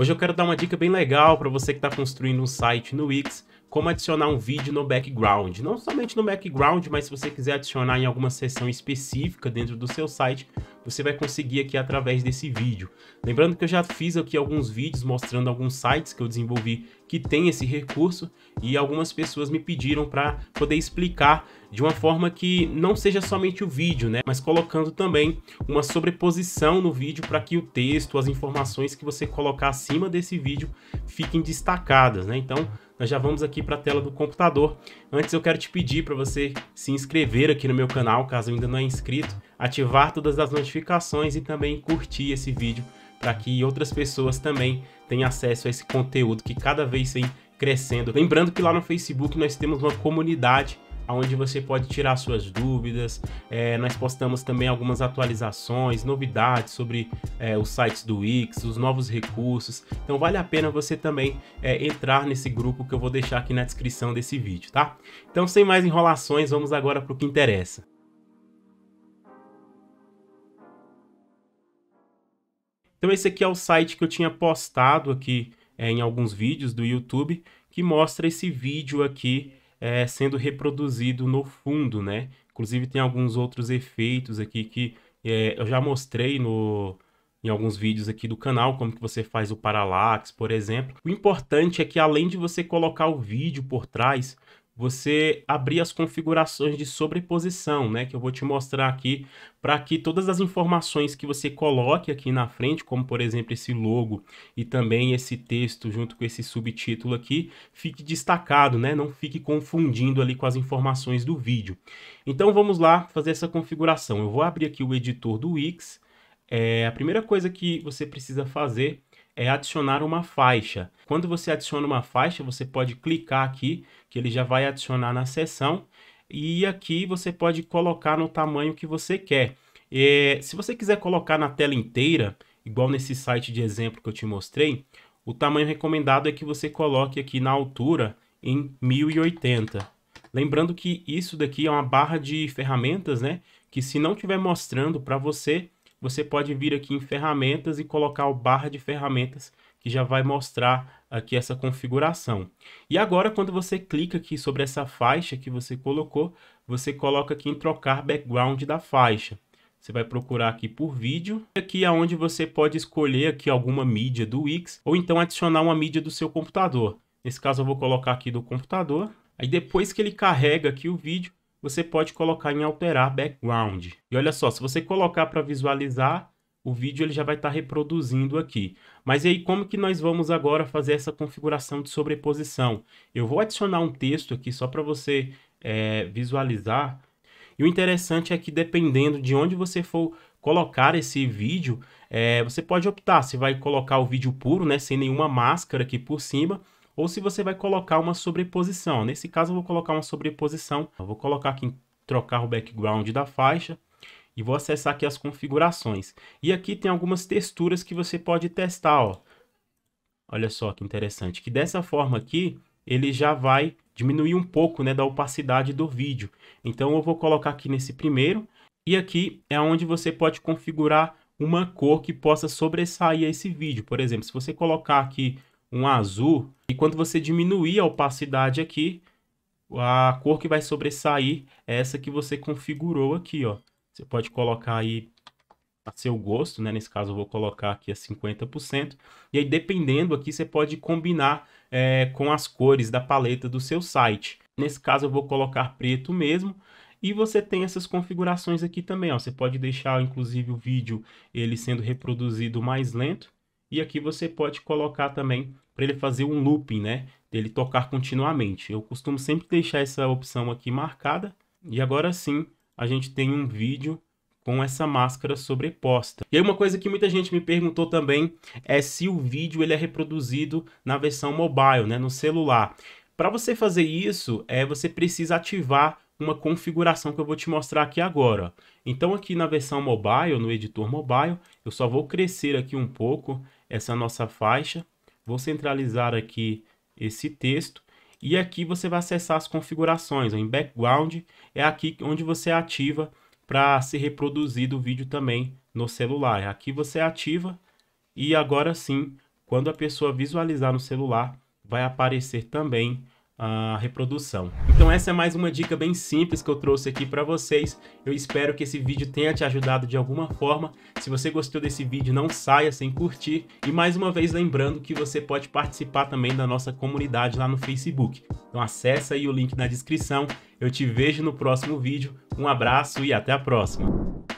Hoje eu quero dar uma dica bem legal para você que está construindo um site no Wix, como adicionar um vídeo no background. Não somente no background, mas se você quiser adicionar em alguma seção específica dentro do seu site, você vai conseguir aqui através desse vídeo. Lembrando que eu já fiz aqui alguns vídeos mostrando alguns sites que eu desenvolvi que tem esse recurso e algumas pessoas me pediram para poder explicar de uma forma que não seja somente o vídeo, né, mas colocando também uma sobreposição no vídeo para que o texto, as informações que você colocar acima desse vídeo fiquem destacadas, né? Então, nós já vamos aqui para a tela do computador. Antes eu quero te pedir para você se inscrever aqui no meu canal, caso ainda não é inscrito, ativar todas as notificações e também curtir esse vídeo para que outras pessoas também tenham acesso a esse conteúdo que cada vez vem crescendo. Lembrando que lá no Facebook nós temos uma comunidade onde você pode tirar suas dúvidas. É, nós postamos também algumas atualizações, novidades sobre é, os sites do Wix, os novos recursos. Então vale a pena você também é, entrar nesse grupo que eu vou deixar aqui na descrição desse vídeo, tá? Então sem mais enrolações, vamos agora para o que interessa. Então esse aqui é o site que eu tinha postado aqui é, em alguns vídeos do YouTube, que mostra esse vídeo aqui é, sendo reproduzido no fundo, né? Inclusive tem alguns outros efeitos aqui que é, eu já mostrei no, em alguns vídeos aqui do canal, como que você faz o paralax, por exemplo. O importante é que além de você colocar o vídeo por trás, você abrir as configurações de sobreposição, né, que eu vou te mostrar aqui, para que todas as informações que você coloque aqui na frente, como por exemplo esse logo e também esse texto junto com esse subtítulo aqui, fique destacado, né, não fique confundindo ali com as informações do vídeo. Então vamos lá fazer essa configuração. Eu vou abrir aqui o editor do Wix. É, a primeira coisa que você precisa fazer é adicionar uma faixa. Quando você adiciona uma faixa, você pode clicar aqui, que ele já vai adicionar na seção, e aqui você pode colocar no tamanho que você quer. É, se você quiser colocar na tela inteira, igual nesse site de exemplo que eu te mostrei, o tamanho recomendado é que você coloque aqui na altura em 1080. Lembrando que isso daqui é uma barra de ferramentas, né? Que se não estiver mostrando para você, você pode vir aqui em ferramentas e colocar o barra de ferramentas que já vai mostrar aqui essa configuração. E agora, quando você clica aqui sobre essa faixa que você colocou, você coloca aqui em trocar background da faixa. Você vai procurar aqui por vídeo. Aqui é onde você pode escolher aqui alguma mídia do Wix ou então adicionar uma mídia do seu computador. Nesse caso eu vou colocar aqui do computador. Aí depois que ele carrega aqui o vídeo, você pode colocar em alterar background. E olha só, se você colocar para visualizar, o vídeo ele já vai estar tá reproduzindo aqui. Mas e aí, como que nós vamos agora fazer essa configuração de sobreposição? Eu vou adicionar um texto aqui só para você é, visualizar. E o interessante é que dependendo de onde você for colocar esse vídeo, é, você pode optar se vai colocar o vídeo puro, né, sem nenhuma máscara aqui por cima, ou se você vai colocar uma sobreposição. Nesse caso, eu vou colocar uma sobreposição. Eu vou colocar aqui, trocar o background da faixa e vou acessar aqui as configurações. E aqui tem algumas texturas que você pode testar, ó. Olha só que interessante, que dessa forma aqui, ele já vai diminuir um pouco né, da opacidade do vídeo. Então eu vou colocar aqui nesse primeiro, e aqui é onde você pode configurar uma cor que possa sobressair esse vídeo. Por exemplo, se você colocar aqui um azul. E quando você diminuir a opacidade aqui, a cor que vai sobressair é essa que você configurou aqui, ó. Você pode colocar aí a seu gosto, né? Nesse caso eu vou colocar aqui a 50%. E aí, dependendo aqui, você pode combinar é, com as cores da paleta do seu site. Nesse caso eu vou colocar preto mesmo. E você tem essas configurações aqui também, ó. Você pode deixar, inclusive, o vídeo ele sendo reproduzido mais lento. E aqui você pode colocar também para ele fazer um looping, né? Ele tocar continuamente. Eu costumo sempre deixar essa opção aqui marcada. E agora sim, a gente tem um vídeo com essa máscara sobreposta. E aí uma coisa que muita gente me perguntou também é se o vídeo ele é reproduzido na versão mobile, né, no celular. Para você fazer isso, é você precisa ativar uma configuração que eu vou te mostrar aqui agora. Então aqui na versão mobile, no editor mobile, eu só vou crescer aqui um pouco essa nossa faixa. Vou centralizar aqui esse texto e aqui você vai acessar as configurações. Em background é aqui onde você ativa para ser reproduzido o vídeo também no celular. É aqui você ativa e agora sim, quando a pessoa visualizar no celular, vai aparecer também a reprodução. Então essa é mais uma dica bem simples que eu trouxe aqui para vocês. Eu espero que esse vídeo tenha te ajudado de alguma forma. Se você gostou desse vídeo, não saia sem curtir. E mais uma vez lembrando que você pode participar também da nossa comunidade lá no Facebook. Então acessa aí o link na descrição. Eu te vejo no próximo vídeo. Um abraço e até a próxima.